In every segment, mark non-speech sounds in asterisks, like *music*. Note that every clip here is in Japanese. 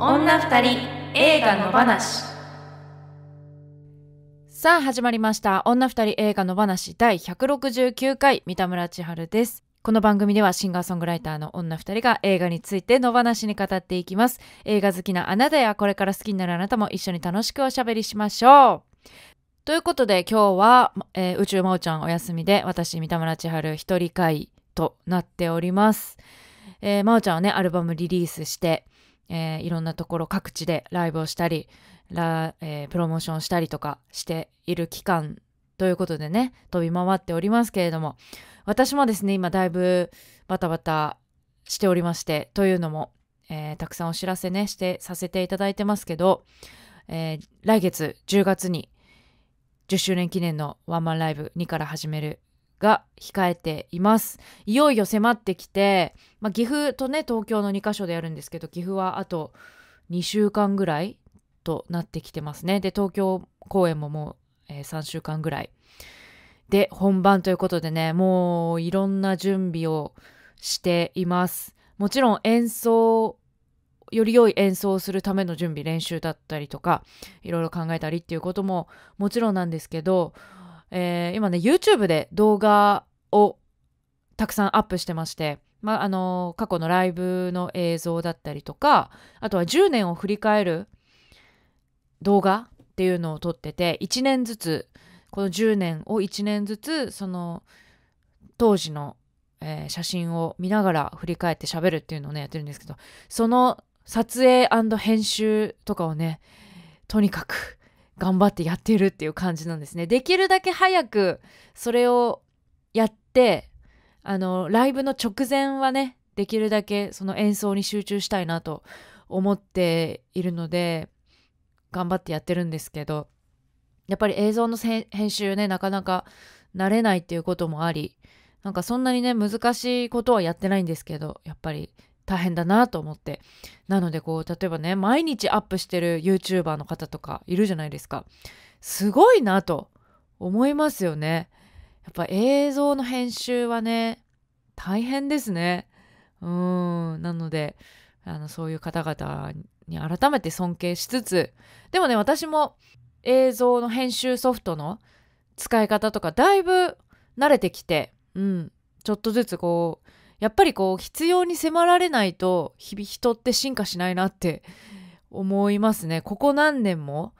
女二人映画の話さあ始まりました女二人映画の話第169回三田村千春ですこの番組ではシンガーソングライターの女二人が映画についての話に語っていきます。映画好きなあなたやこれから好きになるあなたも一緒に楽しくおしゃべりしましょう。ということで今日は、えー、宇宙まおちゃんお休みで私三田村千春一人会となっております。えー、まおちゃんはねアルバムリリースして、えー、いろんなところ各地でライブをしたりラ、えー、プロモーションしたりとかしている期間ということでね飛び回っておりますけれども私もですね今だいぶバタバタしておりましてというのも、えー、たくさんお知らせねしてさせていただいてますけど、えー、来月10月に10周年記念のワンマンライブ2から始めるが控えています。いよいよ迫ってきて、まあ、岐阜とね、東京の2か所でやるんですけど、岐阜はあと2週間ぐらいとなってきてますね。で、東京公演ももう、えー、3週間ぐらい。で、本番ということでね、もういろんな準備をしています。もちろん演奏より良い演奏をするための準備練習だったりとかいろいろ考えたりっていうことももちろんなんですけど、えー、今ね YouTube で動画をたくさんアップしてまして、まあ、あの過去のライブの映像だったりとかあとは10年を振り返る動画っていうのを撮ってて1年ずつこの10年を1年ずつその当時のえー、写真を見ながら振り返って喋るっていうのをねやってるんですけどその撮影編集とかをねとにかく頑張ってやってるっていう感じなんですねできるだけ早くそれをやってあのライブの直前はねできるだけその演奏に集中したいなと思っているので頑張ってやってるんですけどやっぱり映像の編集ねなかなか慣れないっていうこともありなんかそんなにね難しいことはやってないんですけどやっぱり大変だなと思ってなのでこう例えばね毎日アップしてる YouTuber の方とかいるじゃないですかすごいなと思いますよねやっぱ映像の編集はね大変ですねうんなのであのそういう方々に改めて尊敬しつつでもね私も映像の編集ソフトの使い方とかだいぶ慣れてきてうんちょっとずつこうやっぱりこう必要に迫られないと日々人って進化しないなって思いますね。ここ何年も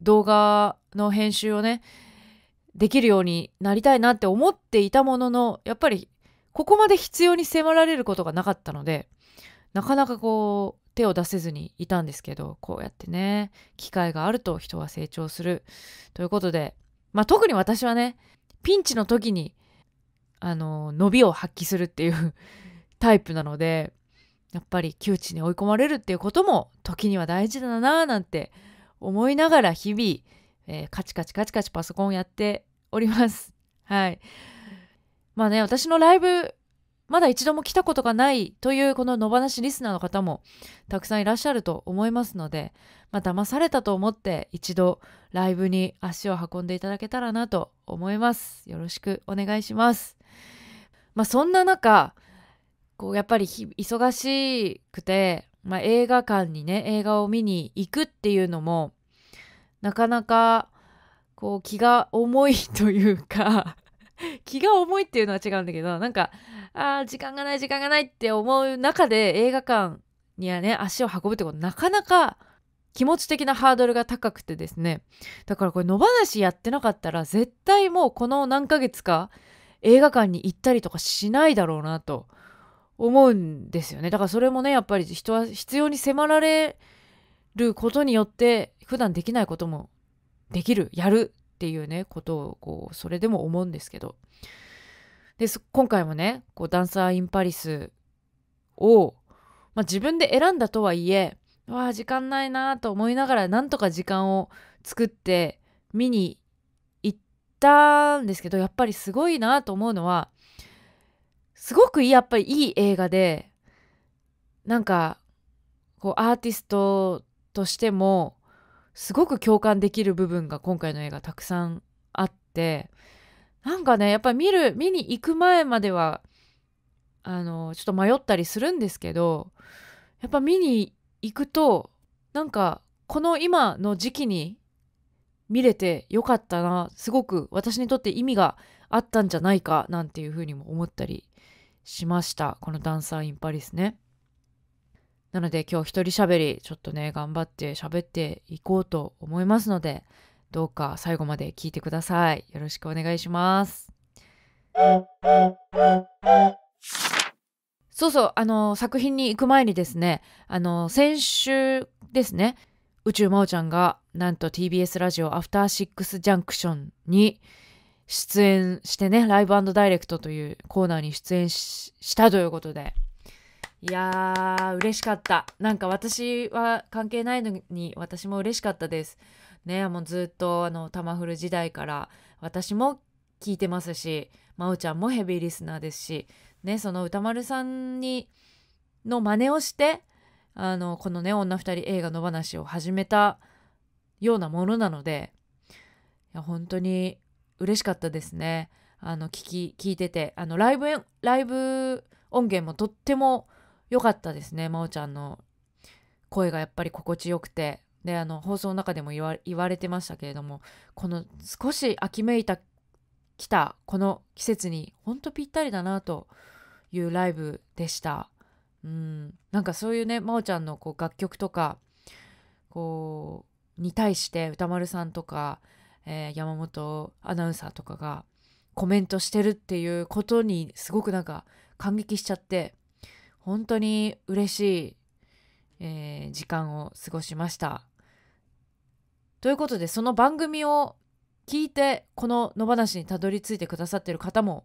動画の編集をねできるようになりたいなって思っていたもののやっぱりここまで必要に迫られることがなかったのでなかなかこう手を出せずにいたんですけどこうやってね機会があると人は成長するということで、まあ、特に私はねピンチの時にあの伸びを発揮するっていう *laughs* タイプなのでやっぱり窮地に追い込まれるっていうことも時には大事だなぁなんて思いながら日々、えー、カチカチカチカチパソコンやっております。*laughs* はい。まあね、私のライブ、まだ一度も来たことがないというこの野放しリスナーの方もたくさんいらっしゃると思いますので、まあ、騙されたと思って一度ライブに足を運んでいただけたらなと思います。よろしくお願いします。まあ、そんな中こうやっぱり忙しくて、まあ、映画館にね映画を見に行くっていうのもなかなかこう気が重いというか *laughs* 気が重いっていうのは違うんだけどなんかあ時間がない時間がないって思う中で映画館にはね足を運ぶってことなかなか気持ち的なハードルが高くてですねだからこれ野放しやってなかったら絶対もうこの何ヶ月か映画館に行ったりとかしないだろうなと思うんですよねだからそれもねやっぱり人は必要に迫られることによって普段できないこともできるやるっていうねことをこうそれでも思うんですけどで今回もねこうダンサー・イン・パリスを、まあ、自分で選んだとはいえわあ時間ないなと思いながらなんとか時間を作って見にったんですけどやっぱりすごいなと思うのはすごくやっぱりいい映画でなんかこうアーティストとしてもすごく共感できる部分が今回の映画たくさんあってなんかねやっぱり見る見に行く前まではあのちょっと迷ったりするんですけどやっぱ見に行くとなんかこの今の時期に見れてよかったなすごく私にとって意味があったんじゃないかなんていうふうにも思ったりしましたこの「ダンサー・イン・パリスね」なので今日一人しゃべりちょっとね頑張って喋っていこうと思いますのでどうか最後まで聞いてくださいよろしくお願いしますそうそうあの作品に行く前にですねあの先週ですね宇宙真央ちゃんがなんと TBS ラジオアフターシックスジャンクションに出演してね、ライブダイレクトというコーナーに出演したということで。いやー、嬉しかった。なんか私は関係ないのに、私も嬉しかったです。ね、もうずっとあの、タマフル時代から私も聞いてますし、真央ちゃんもヘビーリスナーですし、ね、その歌丸さんに、の真似をして、あの、このね、女2人映画の話を始めたようなものなのでいや本当に嬉しかったですねあの聞き聞いててあのライブライブ音源もとっても良かったですね真央ちゃんの声がやっぱり心地よくてであの放送の中でも言われてましたけれどもこの少し秋めいたきたこの季節にほんとぴったりだなというライブでしたうんなんかそういうね真央ちゃんのこう楽曲とかこうに対して歌丸さんとか、えー、山本アナウンサーとかがコメントしてるっていうことにすごくなんか感激しちゃって本当に嬉しい、えー、時間を過ごしました。ということでその番組を聞いてこの野放しにたどり着いてくださってる方も、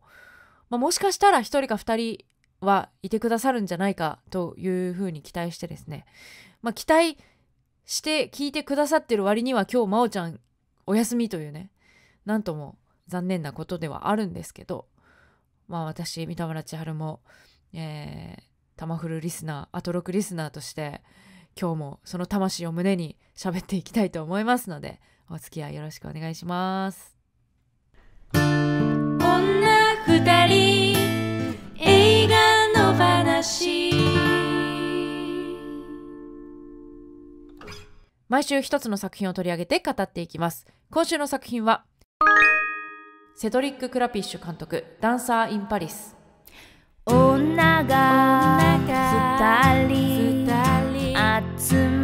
まあ、もしかしたら1人か2人はいてくださるんじゃないかというふうに期待してですね、まあ、期待して聞いてくださってる割には今日真央ちゃんお休みというねなんとも残念なことではあるんですけどまあ私三田村千春も、えー、タマフルリスナーアトロクリスナーとして今日もその魂を胸に喋っていきたいと思いますのでお付き合いよろしくお願いします。女二人映画の話毎週一つの作品を取り上げて語っていきます。今週の作品は、セドリック・クラピッシュ監督、ダンサー・イン・パリス。女が二人集め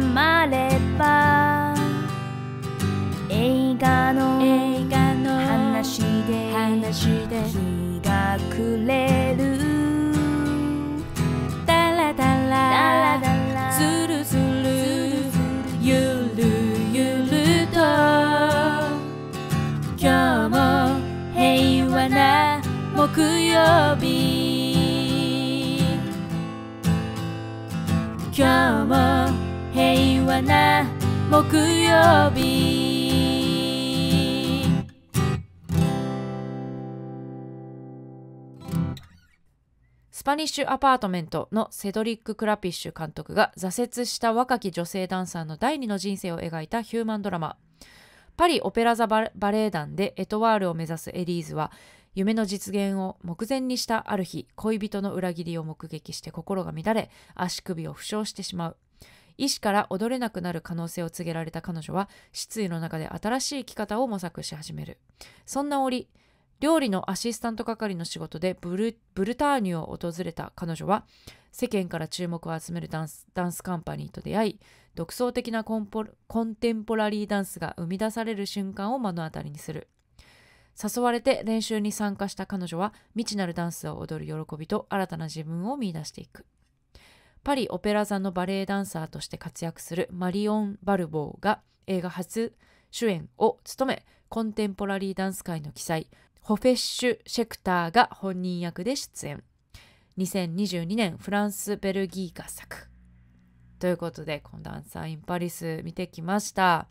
木曜日今日も平和な木曜日スパニッシュアパートメントのセドリック・クラピッシュ監督が挫折した若き女性ダンサーの第二の人生を描いたヒューマンドラマパリ・オペラ座バレエ団でエトワールを目指すエリーズは夢の実現を目前にしたある日、恋人の裏切りを目撃して心が乱れ、足首を負傷してしまう。医師から踊れなくなる可能性を告げられた彼女は、失意の中で新しい生き方を模索し始める。そんな折、料理のアシスタント係の仕事でブルターニュを訪れた彼女は世間から注目を集めるダンスカンパニーと出会い独創的なコンテンポラリーダンスが生み出される瞬間を目の当たりにする誘われて練習に参加した彼女は未知なるダンスを踊る喜びと新たな自分を見いだしていくパリ・オペラ座のバレエダンサーとして活躍するマリオン・バルボーが映画初主演を務めコンテンポラリーダンス界の記載ホフェッシュ・シェクターが本人役で出演2022年フランス・ベルギー合作ということでこのダンサー・イン・パリス見てきました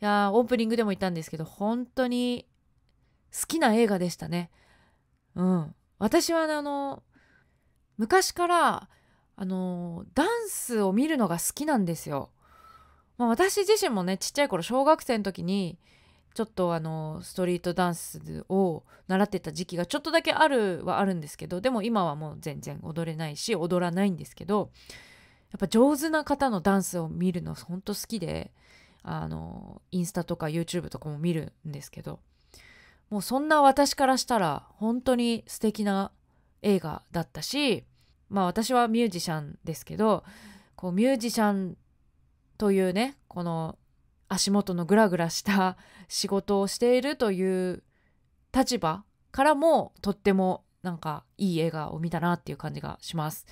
いやーオープニングでも言ったんですけど本当に好きな映画でしたね。うん。私は、あの、昔から、あの、ダンスを見るのが好きなんですよ。まあ、私自身もね、ちっちゃい頃、小学生の時に、ちょっとあのストリートダンスを習ってた時期がちょっとだけあるはあるんですけどでも今はもう全然踊れないし踊らないんですけどやっぱ上手な方のダンスを見るのほんと好きであのインスタとか YouTube とかも見るんですけどもうそんな私からしたら本当に素敵な映画だったしまあ私はミュージシャンですけどこうミュージシャンというねこの足元のグラグラした仕事をしているという立場からもとってもなんかいい映画を見たなっていう感じがします。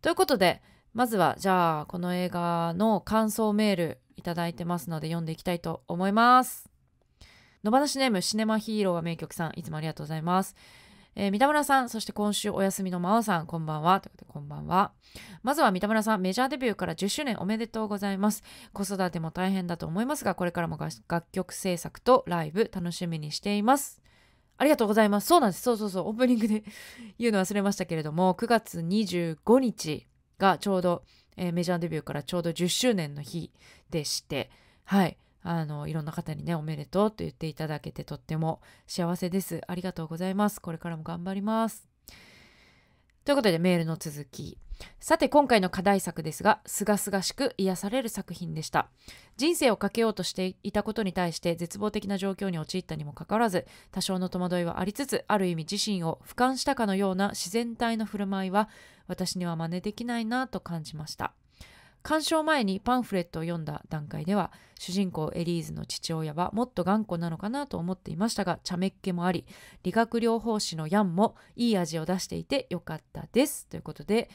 ということでまずはじゃあこの映画の感想メールいただいてますので読んでいきたいと思います。野放しネームシネマヒーローは名曲さんいつもありがとうございます。えー、三田村さん、そして今週お休みの真央さん、こんばんは。ということで、こんばんは。まずは三田村さん、メジャーデビューから10周年おめでとうございます。子育ても大変だと思いますが、これからも楽曲制作とライブ楽しみにしています。ありがとうございます。そうなんです。そうそうそう。オープニングで *laughs* 言うの忘れましたけれども、9月25日がちょうど、えー、メジャーデビューからちょうど10周年の日でして、はい。あのいろんな方にねおめでとうと言っていただけてとっても幸せですありがとうございますこれからも頑張りますということでメールの続きさて今回の課題作ですがすがすがしく癒される作品でした人生をかけようとしていたことに対して絶望的な状況に陥ったにもかかわらず多少の戸惑いはありつつある意味自身を俯瞰したかのような自然体の振る舞いは私には真似できないなと感じました鑑賞前にパンフレットを読んだ段階では主人公エリーズの父親はもっと頑固なのかなと思っていましたが茶目っ気もあり理学療法士のヤンもいい味を出していてよかったですということで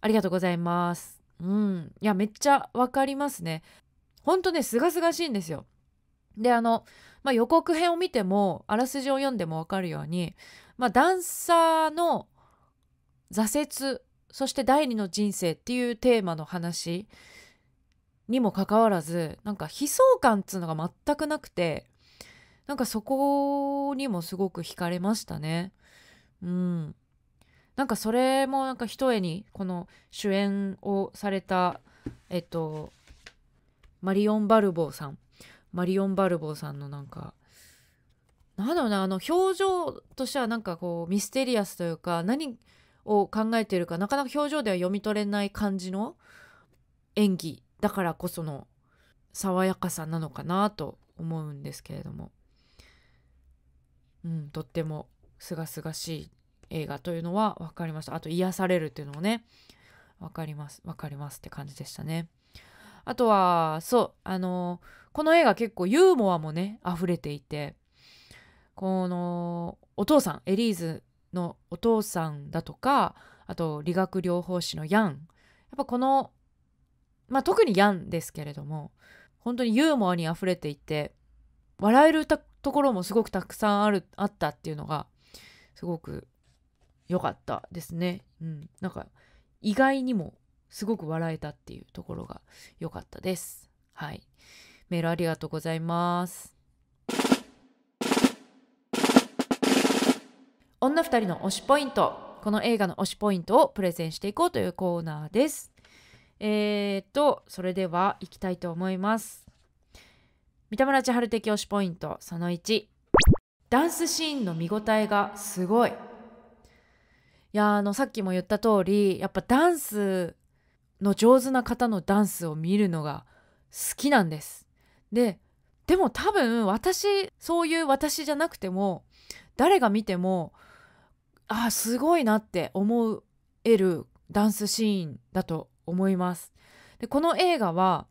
ありがとうございます。うん、いやめっちゃわかりますね。ほんとねすがすがしいんですよ。であの、まあ、予告編を見てもあらすじを読んでもわかるように、まあ、ダンサーの挫折そして第二の人生っていうテーマの話にもかかわらずなんか悲壮感っつうのが全くなくてなんかそこにもすごく惹かれましたね。うん、なんかそれもなんかひとえにこの主演をされたえっとマリオン・バルボーさんマリオン・バルボーさんのなんかなんだろうなあの表情としてはなんかこうミステリアスというか何を考えてるかなかなか表情では読み取れない感じの演技だからこその爽やかさなのかなと思うんですけれども、うん、とってもすがすがしい映画というのは分かりましたあと癒されるっていうのもね分かります分かりますって感じでしたねあとはそうあのこの映画結構ユーモアもね溢れていてこのお父さんエリーズのお父さんだとかあと理学療法士のヤンやっぱこの、まあ、特にヤンですけれども本当にユーモアにあふれていて笑えるところもすごくたくさんあるあったっていうのがすごく良かったですね。うん、なんか意外にもすごく笑えたっていうところが良かったです。はい。メールありがとうございます。女2人の推しポイントこの映画の推しポイントをプレゼンしていこうというコーナーですえーとそれでは行きたいと思います三田村千春的推しポイントその1ダンスシーンの見応えがすごいいやあのさっきも言った通りやっぱダンスの上手な方のダンスを見るのが好きなんですででも多分私そういう私じゃなくても誰が見てもあすごいなって思えるダンスシーンだと思います。でこの映画は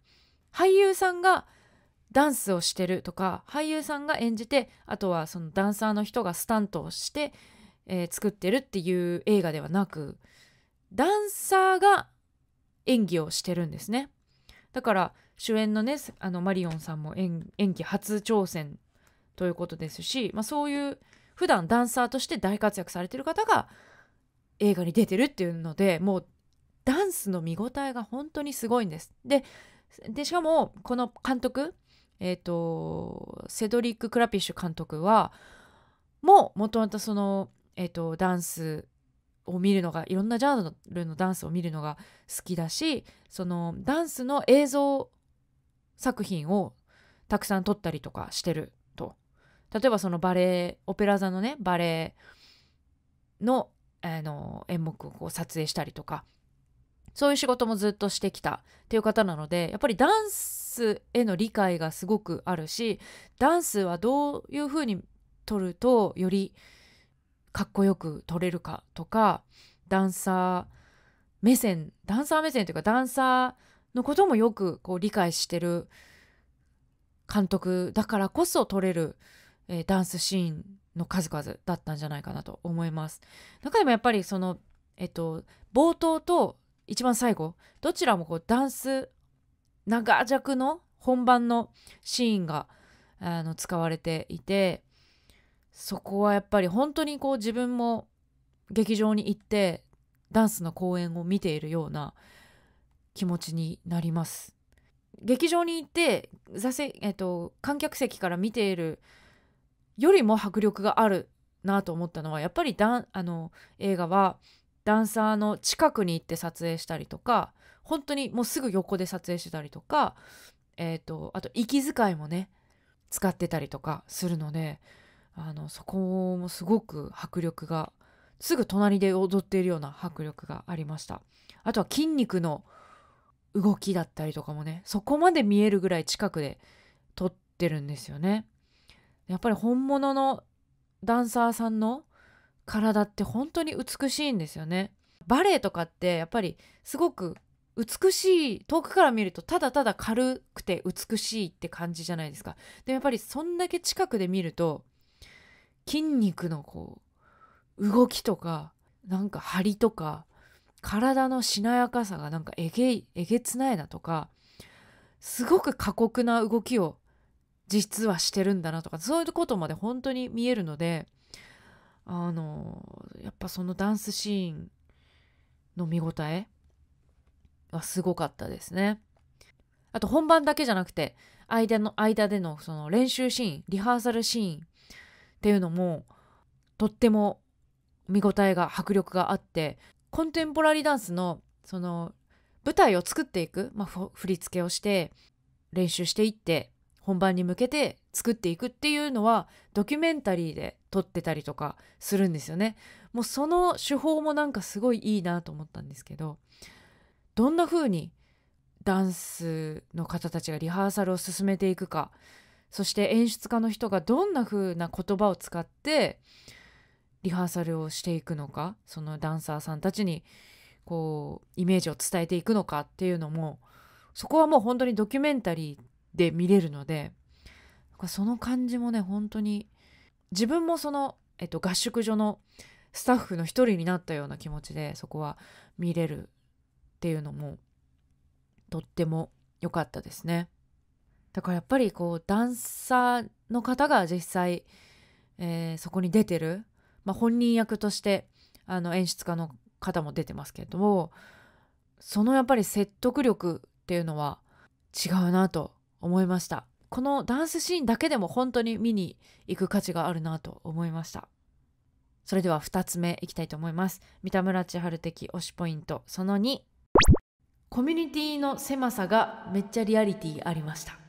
俳優さんがダンスをしてるとか俳優さんが演じてあとはそのダンサーの人がスタントをして、えー、作ってるっていう映画ではなくダンサーが演技をしてるんですね。だから主演のねあのマリオンさんも演技初挑戦ということですし、まあ、そういう普段ダンサーとして大活躍されてる方が映画に出てるっていうのでもうダンスの見応えが本当にすごいんです。でしかもこの監督、えー、セドリック・クラピッシュ監督はもうもともとその、えー、ダンスを見るのがいろんなジャンルのダンスを見るのが好きだしそのダンスの映像作品をたくさん撮ったりとかしてる例えばそのバレエオペラ座のねバレエのあの演目をこう撮影したりとかそういう仕事もずっとしてきたっていう方なのでやっぱりダンスへの理解がすごくあるしダンスはどういうふうに撮るとよりかっこよく撮れるかとかダンサー目線ダンサー目線というかダンサーのこともよくこう理解してる監督だからこそ撮れるえー、ダンスシーンの数々だったんじゃないかなと思います。中でもやっぱりその、えっと、冒頭と一番最後どちらもこうダンス長尺の本番のシーンがあの使われていてそこはやっぱり本当にこう自分も劇場に行ってダンスの公演を見ているような気持ちになります。劇場に行って座席、えっと、観客席から見ているよりも迫力があるなと思ったのはやっぱりだあの映画はダンサーの近くに行って撮影したりとか本当にもうすぐ横で撮影してたりとか、えーとあと息遣いもね使ってたりとかするのであのそこもすごく迫力がすぐ隣で踊っているような迫力がありましたあとは筋肉の動きだったりとかもねそこまで見えるぐらい近くで撮ってるんですよねやっぱり本物のダンサーさんの体って本当に美しいんですよね。バレエとかってやっぱりすごく美しい遠くから見るとただただ軽くて美しいって感じじゃないですか。でやっぱりそんだけ近くで見ると筋肉のこう動きとかなんか張りとか体のしなやかさがなんかえげえげつないだとかすごく過酷な動きを実はしてるんだなとかそういうことまで本当に見えるのであのやっぱそのダンスシーンの見応えはすごかったですね。あと本番だけじゃなくて間の間でのその練習シーンリハーサルシーンっていうのもとっても見応えが迫力があってコンテンポラリーダンスのその舞台を作っていく、まあ、振り付けをして練習していって本番に向けて作っていくっていうのはドキュメンタリーで撮ってたりとかするんですよね。もうその手法もなんかすごいいいなと思ったんですけどどんな風にダンスの方たちがリハーサルを進めていくかそして演出家の人がどんな風な言葉を使ってリハーサルをしていくのかそのダンサーさんたちにこうイメージを伝えていくのかっていうのもそこはもう本当にドキュメンタリーで見れるのでその感じもね本当に自分もその、えっと、合宿所のスタッフの一人になったような気持ちでそこは見れるっていうのもとっても良かったですね。だからやっぱりこうダンサーの方が実際、えー、そこに出てる、まあ、本人役としてあの演出家の方も出てますけれどもそのやっぱり説得力っていうのは違うなと思いましたこのダンスシーンだけでも本当に見に行く価値があるなと思いましたそれでは2つ目いきたいと思います三田村千春的推しポイントその2コミュニティの狭さがめっちゃリアリティありました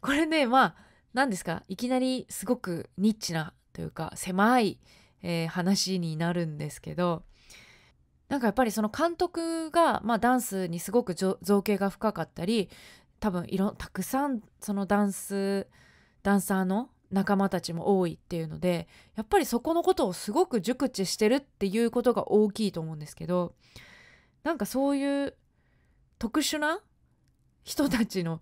これねまあ何ですかいきなりすごくニッチなというか狭い、えー、話になるんですけどなんかやっぱりその監督が、まあ、ダンスにすごく造形が深かったり多分いろたくさんそのダンスダンサーの仲間たちも多いっていうのでやっぱりそこのことをすごく熟知してるっていうことが大きいと思うんですけどなんかそういう特殊な人たちの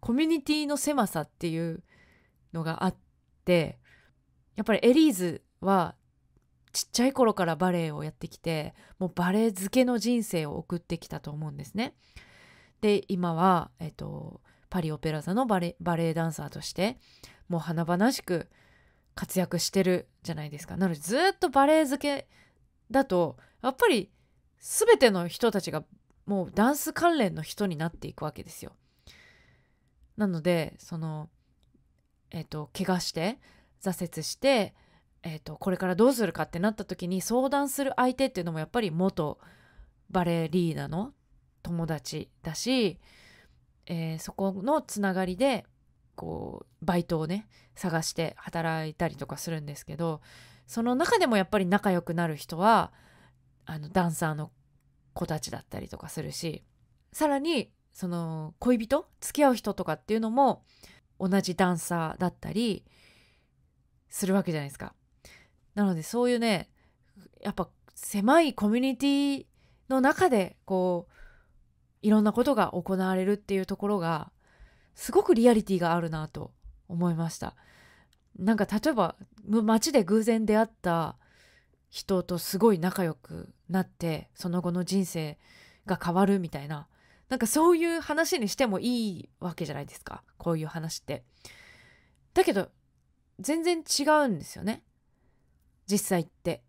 コミュニティの狭さっていうのがあってやっぱりエリーズはちっちゃい頃からバレエをやってきてもうバレエ漬けの人生を送ってきたと思うんですね。で今は、えっと、パリオペラ座のバレエダンサーとしてもう華々しく活躍してるじゃないですか。なのでずっとバレエ漬けだとやっぱり全ての人たちがもうダンス関連の人になっていくわけですよ。なのでそのえっ、ー、と怪我して挫折して、えーと、とこれからどうするかってなった時に相談する相手っていうのもやっぱり元バレリーナの友達だし、えー、そこのつながりでこうバイトをね探して働いたりとかするんですけどその中でもやっぱり仲良くなる人はあのダンサーの子たちだったりとかするしさらにその恋人付き合う人とかっていうのも同じダンサーだったりするわけじゃないですか。なのでそういうねやっぱ狭いコミュニティの中でこういろんなことが行われるっていうところがすごくリアリティがあるなと思いましたなんか例えば街で偶然出会った人とすごい仲良くなってその後の人生が変わるみたいななんかそういう話にしてもいいわけじゃないですかこういう話ってだけど全然違うんですよね実際って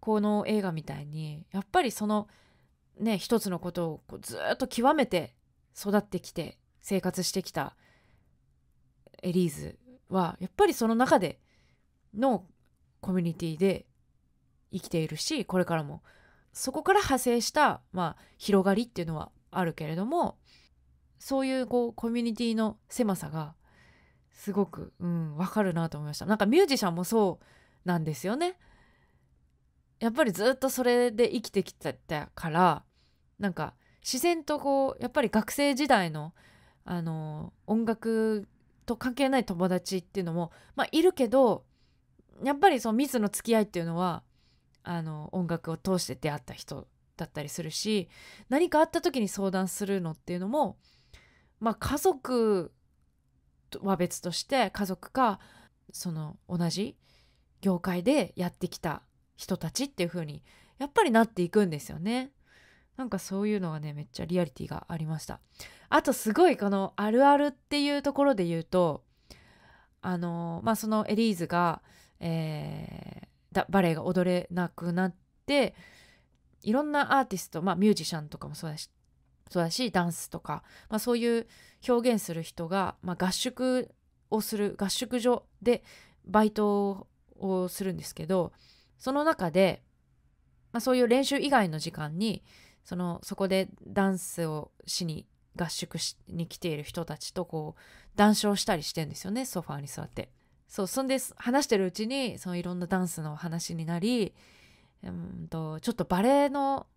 この映画みたいにやっぱりそのね一つのことをこうずっと極めて育ってきて生活してきたエリーズはやっぱりその中でのコミュニティで生きているしこれからもそこから派生した、まあ、広がりっていうのはあるけれどもそういうこうコミュニティの狭さがすごく、うん、わかるなと思いました。なんかミュージシャンもそうなんですよね。やっぱりずっとそれで生きてきてたからなんか自然とこうやっぱり学生時代のあの音楽と関係ない友達っていうのも、まあ、いるけどやっぱりそのミスの付き合いっていうのはあの音楽を通して出会った人だったりするし何かあった時に相談するのっていうのも、まあ、家族は別として家族かその同じ業界でやってきた人たちっていう風にやっぱりなっていくんですよね。なんかそういうのがねめっちゃリアリティがありました。あとすごいこのあるあるっていうところで言うとあのまあそのエリーズが、えー、バレエが踊れなくなっていろんなアーティスト、まあ、ミュージシャンとかもそうだしそうだしダンスとか、まあ、そういう表現する人が、まあ、合宿をする合宿所でバイトをするんですけどその中で、まあ、そういう練習以外の時間にそのそこでダンスをしに合宿しに来ている人たちとこう談笑したりしてんですよねソファーに座って。そうそんで話してるうちにそのいろんなダンスの話になりうんとちょっとバレエの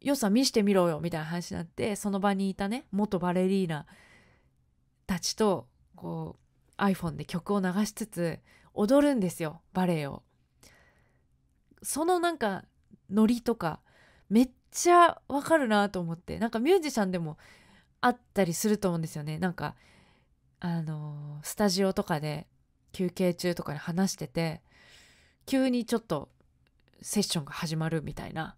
良さ見してみろよみたいな話になってその場にいたね元バレリーナたちとこう iPhone で曲を流しつつ踊るんですよバレエを。そのなんかノリとかめっちゃわかるなと思ってなんかミュージシャンでもあったりすると思うんですよねなんかあのスタジオとかで休憩中とかで話してて急にちょっとセッションが始まるみたいな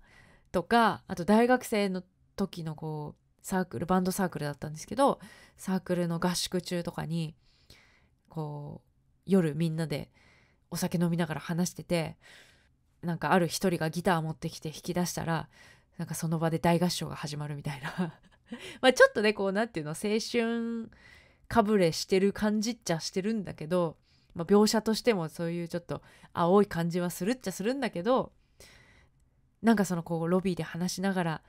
とかあと大学生の時のこうサークルバンドサークルだったんですけどサークルの合宿中とかにこう夜みんなでお酒飲みながら話しててなんかある一人がギター持ってきて弾き出したらなんかその場で大合唱が始まるみたいな *laughs* まあちょっとねこう何ていうの青春かぶれしてる感じっちゃしてるんだけど、まあ、描写としてもそういうちょっと青い感じはするっちゃするんだけどなんかそのこうロビーで話しながら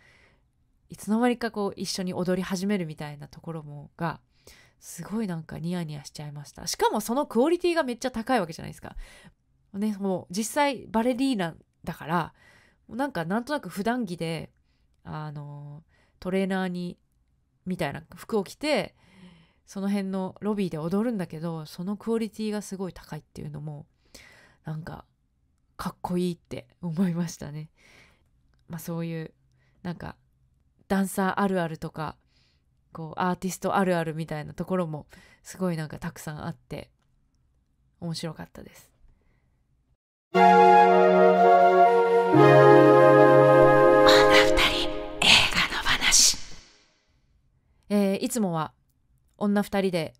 いつの間にかこう一緒に踊り始めるみたいなところもがすごいなんかニヤニヤしちゃいましたしかもそのクオリティがめっちゃ高いわけじゃないですかね、もう実際バレリーナだからなんかなんとなく普段着であのトレーナーにみたいな服を着てその辺のロビーで踊るんだけどそのクオリティがすごい高いっていうのもなんかかっこいいって *laughs* 思いましたね。まあ、そういうなんかダンサーあるあるとかこうアーティストあるあるみたいなところもすごいなんかたくさんあって面白かったです。女人映画えー、いつもは女2人で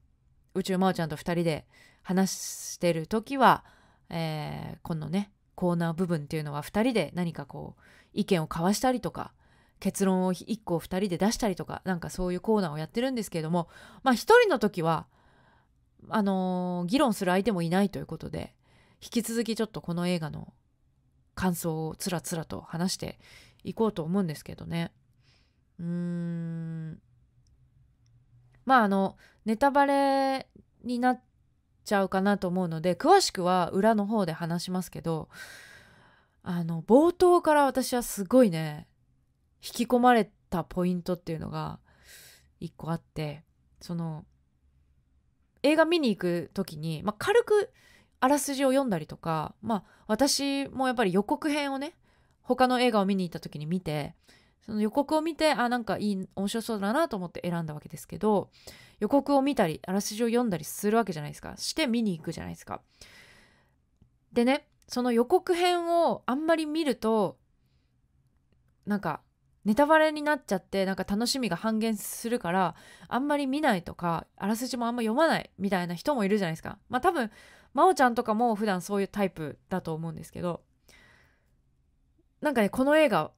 宇宙真央ちゃんと2人で話してる時は、えー、このねコーナー部分っていうのは2人で何かこう意見を交わしたりとか結論を1個2人で出したりとかなんかそういうコーナーをやってるんですけれどもまあ1人の時はあのー、議論する相手もいないということで引き続きちょっとこの映画の感想をつらつらと話していこうと思うんですけどね。うーん。まああの、ネタバレになっちゃうかなと思うので、詳しくは裏の方で話しますけど、あの、冒頭から私はすごいね、引き込まれたポイントっていうのが一個あって、その、映画見に行く時に、まあ、軽くあらすじを読んだりとか、まあ、私もやっぱり予告編をね他の映画を見に行った時に見てその予告を見てあなんかいい面白そうだなと思って選んだわけですけど予告を見たりあらすじを読んだりするわけじゃないですかして見に行くじゃないですか。でねその予告編をあんまり見るとなんかネタバレになっちゃってなんか楽しみが半減するからあんまり見ないとかあらすじもあんま読まないみたいな人もいるじゃないですか。まあ多分真央ちゃんとかも普段そういうタイプだと思うんですけどなんかねこの映画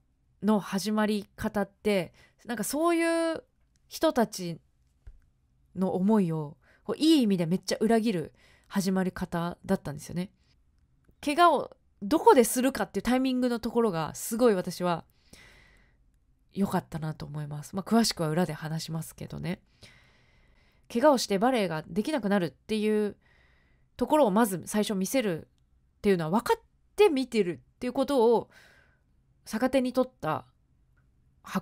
の始まり方ってなんかそういう人たちの思いをこういい意味でめっちゃ裏切る始まり方だったんですよね。怪我をどこでするかっていうタイミングのところがすごい私は良かったなと思います。まあ、詳しくは裏で話しますけどね。怪我をしてバレエができなくなるっていうところをまず最初見せるっていうのは分かって見てるっていうことを逆手に取った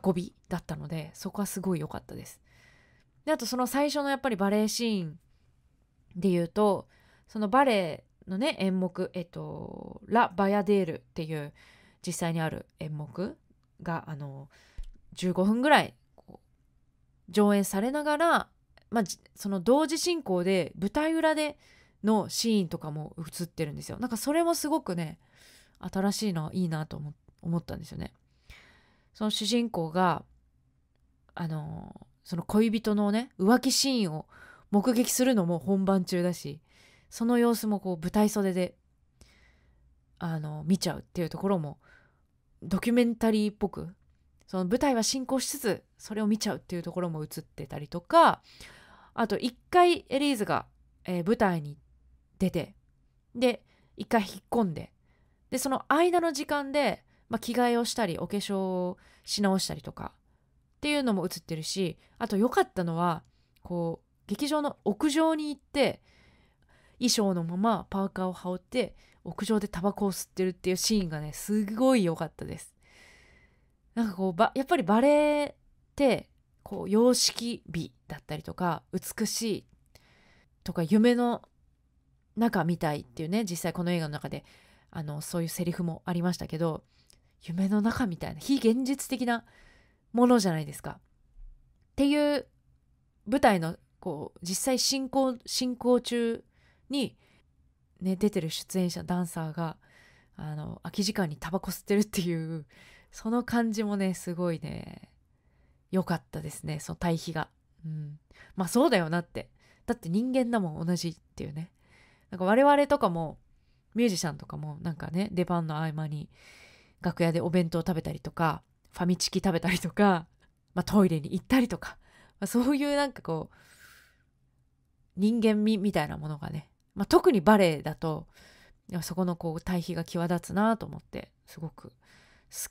運びだったのでそこはすごい良かったです。であとその最初のやっぱりバレエシーンで言うとそのバレエのね演目えっと「ラ・バヤデール」っていう実際にある演目があの15分ぐらい上演されながら、まあ、その同時進行で舞台裏でのシーンとかも映ってるんですよなんかそれもすごくね新しいのいいなと思ったんですよねその主人公があのその恋人のね浮気シーンを目撃するのも本番中だしその様子もこう舞台袖であの見ちゃうっていうところもドキュメンタリーっぽくその舞台は進行しつつそれを見ちゃうっていうところも映ってたりとかあと一回エリーズが、えー、舞台に行っ出てで一回引っ込んででその間の時間で、まあ、着替えをしたりお化粧をし直したりとかっていうのも映ってるしあと良かったのはこう劇場の屋上に行って衣装のままパーカーを羽織って屋上でタバコを吸ってるっていうシーンがねすごい良かったです。なんかこうばやっぱりバレエってこう様式美だったりとか美しいとか夢の中みたいっていうね実際この映画の中であのそういうセリフもありましたけど夢の中みたいな非現実的なものじゃないですか。っていう舞台のこう実際進行進行中に、ね、出てる出演者ダンサーがあの空き時間にタバコ吸ってるっていうその感じもねすごいね良かったですねその対比が。うん、まあそうだよなってだって人間だもん同じっていうねなんか我々とかもミュージシャンとかもなんかね出番の合間に楽屋でお弁当食べたりとかファミチキ食べたりとか、*laughs* まあ、トイレに行ったりとか、まあ、そういうなんかこう人間味みたいなものがね、まあ、特にバレエだとそこのこう対比が際立つなと思ってすごく好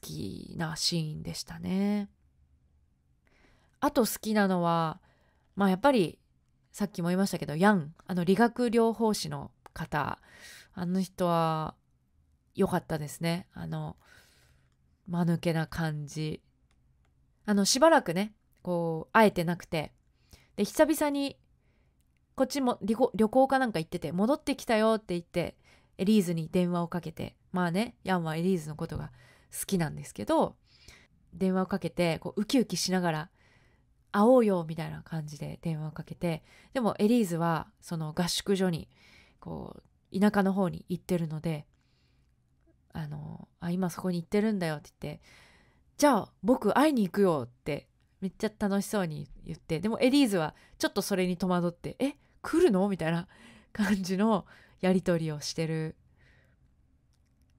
きなシーンでしたね。あと好きなのはまあやっぱりさっきも言いましたけどヤンあの理学療法士の方、あの人は良かったですね。あの、間抜けな感じ。あの、しばらくね、こう、会えてなくて、で、久々に、こっちも旅行かなんか行ってて、戻ってきたよって言って、エリーズに電話をかけて、まあね、ヤンはエリーズのことが好きなんですけど、電話をかけて、こう、ウキウキしながら、会おうよみたいな感じで電話をかけて、でもエリーズは、その合宿所に、こう田舎の方に行ってるのであのあ今そこに行ってるんだよって言ってじゃあ僕会いに行くよってめっちゃ楽しそうに言ってでもエリーズはちょっとそれに戸惑ってえ来るのみたいな *laughs* 感じのやり取りをしてる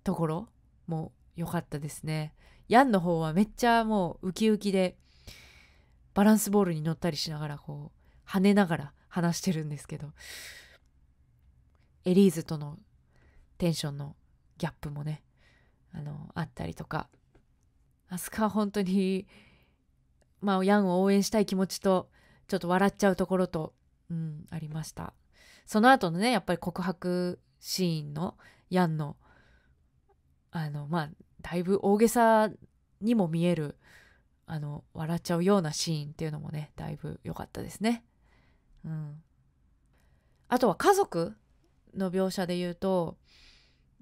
ところも良かったですね。ヤンの方はめっちゃもうウキウキでバランスボールに乗ったりしながらこう跳ねながら話してるんですけどエリーズとのテンションのギャップもねあのあったりとかアスカは本当にまあヤンを応援したい気持ちとちょっと笑っちゃうところと、うん、ありましたその後のねやっぱり告白シーンのヤンのあのまあだいぶ大げさにも見えるあの笑っちゃうようなシーンっていうのもねだいぶ良かったですね。うん、あとは家族の描写で言うと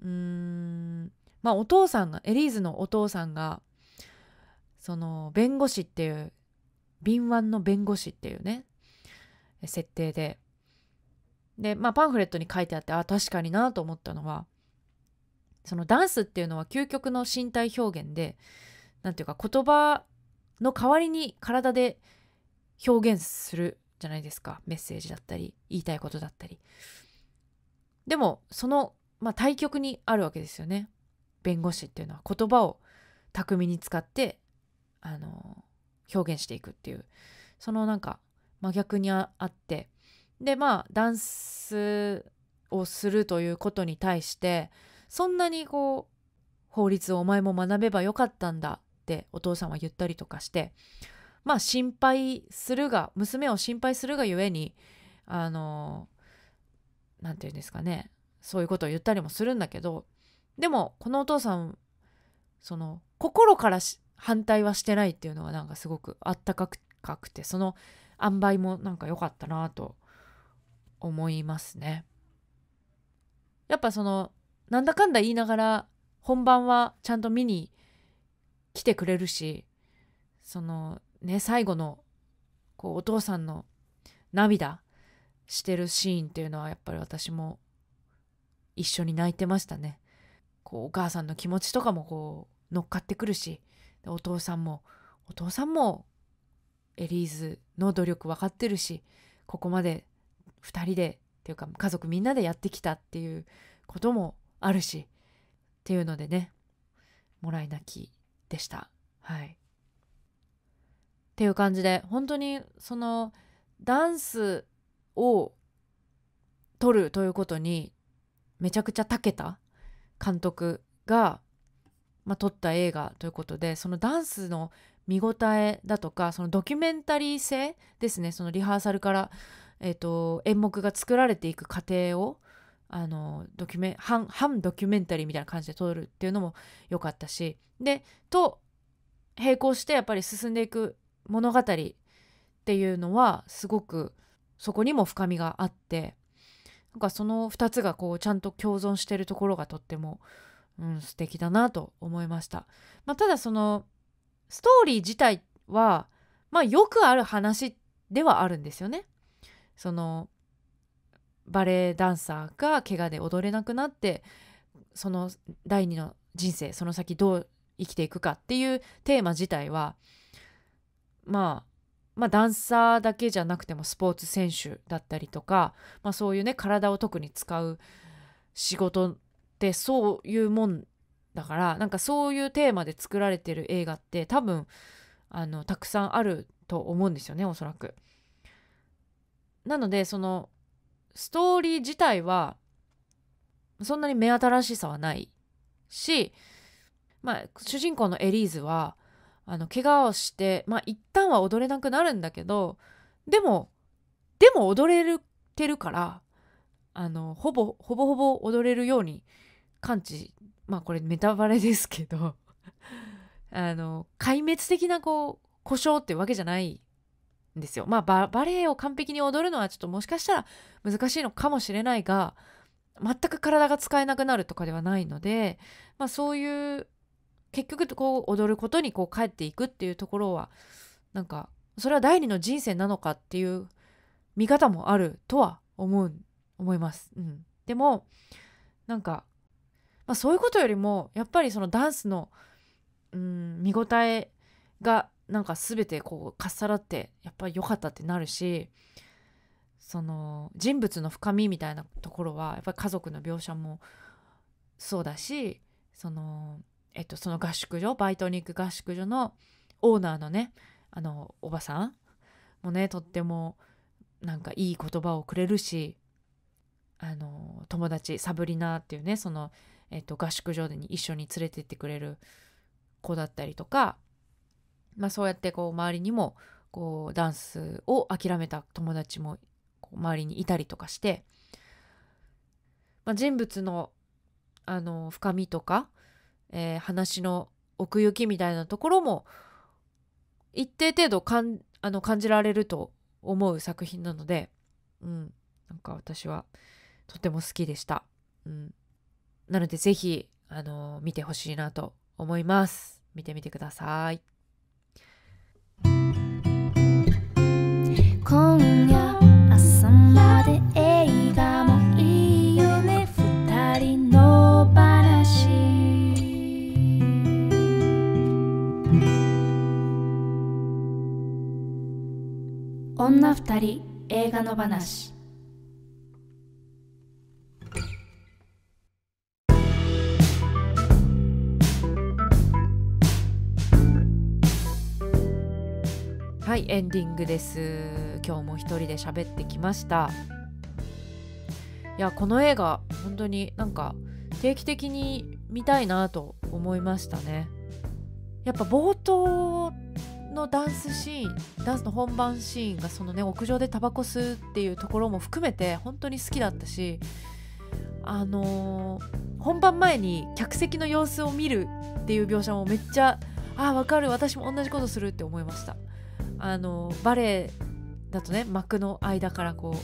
うーんまあお父さんがエリーズのお父さんがその弁護士っていう敏腕の弁護士っていうね設定ででまあパンフレットに書いてあってあ確かになと思ったのはそのダンスっていうのは究極の身体表現で何ていうか言葉の代わりに体で表現するじゃないですかメッセージだったり言いたいことだったりでもその、まあ、対極にあるわけですよね弁護士っていうのは言葉を巧みに使ってあの表現していくっていうそのなんか真逆にあってでまあダンスをするということに対してそんなにこう法律をお前も学べばよかったんだってお父さんは言ったりとかしてまあ心配するが娘を心配するがゆえにあの何て言うんですかねそういうことを言ったりもするんだけどでもこのお父さんその心から反対はしてないっていうのはなんかすごくあったかくてその塩梅もなんか良かったなと思いますね。やっぱそのなんだかんだ言いながら本番はちゃんと見に来てくれるしそのね最後のこうお父さんの涙してるシーンっていうのはやっぱり私も一緒に泣いてましたね。こうお母さんの気持ちとかもこう乗っかってくるしお父さんもお父さんもエリーズの努力分かってるしここまで2人でっていうか家族みんなでやってきたっていうこともあるしっていうのでねもらい泣きでした。はい、っていう感じで本当にそのダンスを取るということにめちゃくちゃ長けた監督が、まあ、撮った映画ということでそのダンスの見応えだとかそのドキュメンタリー性ですねそのリハーサルから、えーと、演目が作られていく過程をあのドキュメ半半ドキュメンタリーみたいな感じで撮るっていうのも良かったしでと並行してやっぱり進んでいく物語っていうのはすごくそこにも深みがあってなんかその2つがこうちゃんと共存してるところがとっても、うん、素敵だなと思いました。まあ、ただそのストーリー自体は、まあ、よくある話ではあるんですよね。そのバレエダンサーが怪我で踊れなくなってその第二の人生その先どう生きていくかっていうテーマ自体はまあまあ、ダンサーだけじゃなくてもスポーツ選手だったりとか、まあ、そういうね体を特に使う仕事ってそういうもんだからなんかそういうテーマで作られてる映画って多分あのたくさんあると思うんですよねおそらく。なのでそのストーリー自体はそんなに目新しさはないし、まあ、主人公のエリーズはあの怪我をしてまあ一旦は踊れなくなるんだけどでもでも踊れてるからあのほぼほぼほぼ踊れるように感知まあこれメタバレですけど *laughs* あの壊滅的なこう故障っていうわけじゃないんですよ。まあババレエを完璧に踊るのはちょっともしかしたら難しいのかもしれないが全く体が使えなくなるとかではないので、まあ、そういう結局こう踊ることにこう帰っていくっていうところはなんかそれは第二の人生なのかっていう見方もあるとは思う思います。うん、でもなんか、まあ、そういうことよりもやっぱりそのダンスの、うん、見応えがなんか全てこうかっさらってやっぱり良かったってなるしその人物の深みみたいなところはやっぱり家族の描写もそうだしそのえっと、その合宿所バイトに行く合宿所のオーナーのねあのおばさんもねとってもなんかいい言葉をくれるしあの友達サブリナっていうねその、えっと、合宿所に一緒に連れてってくれる子だったりとか、まあ、そうやってこう周りにもこうダンスを諦めた友達も周りにいたりとかして、まあ、人物のあの深みとかえー、話の奥行きみたいなところも一定程度かんあの感じられると思う作品なので、うん、なんか私はとても好きでした。うん、なので是非、あのー、見てほしいなと思います。見てみてください。女二人映画の話はいエンディングです今日も一人で喋ってきましたいやこの映画本当になんか定期的に見たいなと思いましたねやっぱ冒頭のダンスシーンダンスの本番シーンがそのね屋上でタバコ吸うっていうところも含めて本当に好きだったしあのー、本番前に客席の様子を見るっていう描写もめっちゃあわかる私も同じことするって思いましたあのー、バレエだとね幕の間からこ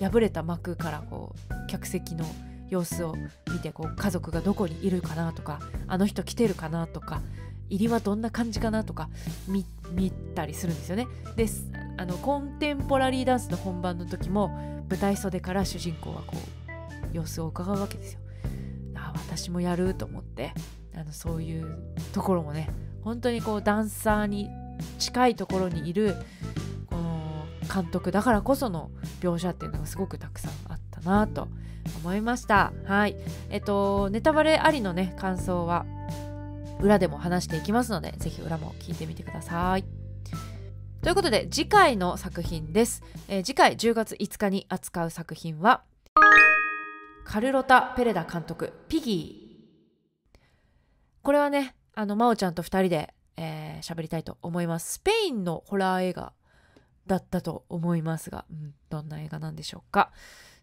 う破れた幕からこう客席の様子を見てこう家族がどこにいるかなとかあの人来てるかなとか入りはどんな感じかなとか見たりするんですよね。であのコンテンポラリーダンスの本番の時も舞台袖から主人公はこう様子を伺うわけですよ。あ私もやると思ってあのそういうところもね本当にこうダンサーに近いところにいるこの監督だからこその描写っていうのがすごくたくさんあったなと思いました。はい、えっとネタバレありのね感想は裏でも話していきますので、ぜひ裏も聞いてみてください。ということで、次回の作品です。えー、次回10月5日に扱う作品は、カルロタ・ペレダ監督、ピギー。これはね、あの、真央ちゃんと2人で喋、えー、りたいと思います。スペインのホラー映画だったと思いますが、うん、どんな映画なんでしょうか。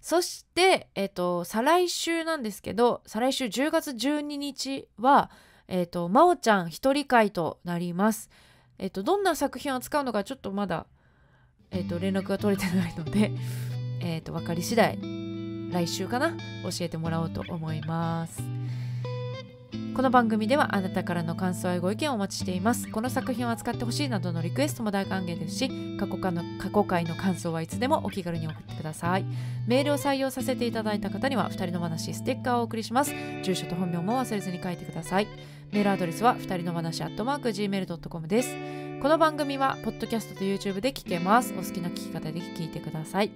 そして、えっ、ー、と、再来週なんですけど、再来週10月12日は、えっ、ー、と、まおちゃん一人会となります。えっ、ー、と、どんな作品を扱うのかちょっとまだ、えっ、ー、と、連絡が取れてないので、えっ、と、分かり次第、来週かな、教えてもらおうと思います。この番組ではあなたからの感想やご意見をお待ちしています。この作品を扱ってほしいなどのリクエストも大歓迎ですし、過去の過去回の感想はいつでもお気軽に送ってください。メールを採用させていただいた方には、2人の話ステッカーをお送りします。住所と本名も忘れずに書いてください。メールアドレスは2人の話アットマーク Gmail.com ですこの番組はポッドキャストと YouTube で聞けますお好きな聞き方で聞いてください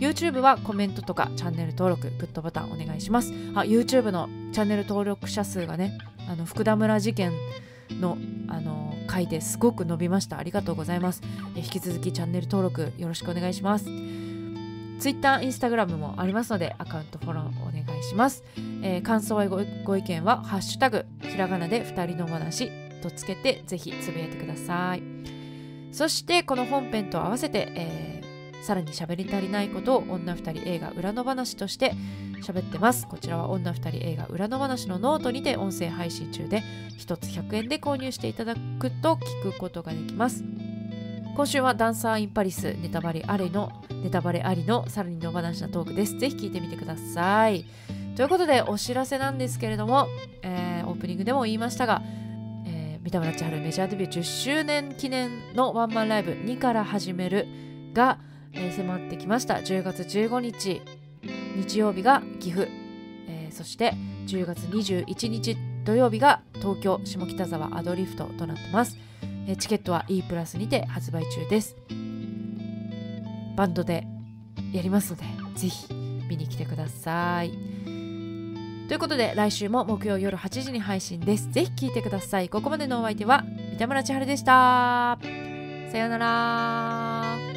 YouTube はコメントとかチャンネル登録グッドボタンお願いしますあ YouTube のチャンネル登録者数がねあの福田村事件のあの回ですごく伸びましたありがとうございます引き続きチャンネル登録よろしくお願いしますツイッター、インスタグラムもありますので、アカウントフォローお願いします。えー、感想やご意見は、ハッシュタグ、ひらがなで二人の話とつけて、ぜひつぶやいてください。そして、この本編と合わせて、えー、さらに喋り足りないことを女二人映画裏の話として喋ってます。こちらは女二人映画裏の話のノートにて音声配信中で、1つ100円で購入していただくと聞くことができます。今週はダンサーインパリスネタバレありのネタバレありのさらに野放しなトークですぜひ聞いてみてくださいということでお知らせなんですけれども、えー、オープニングでも言いましたが、えー、三田村千春メジャーデビュー10周年記念のワンマンライブ2から始めるが、えー、迫ってきました10月15日日曜日が岐阜、えー、そして10月21日土曜日が東京下北沢アドリフトとなってますえチケットは E プラスにて発売中ですバンドでやりますのでぜひ見に来てくださいということで来週も木曜夜8時に配信ですぜひ聴いてくださいここまでのお相手は三田村千春でしたさようなら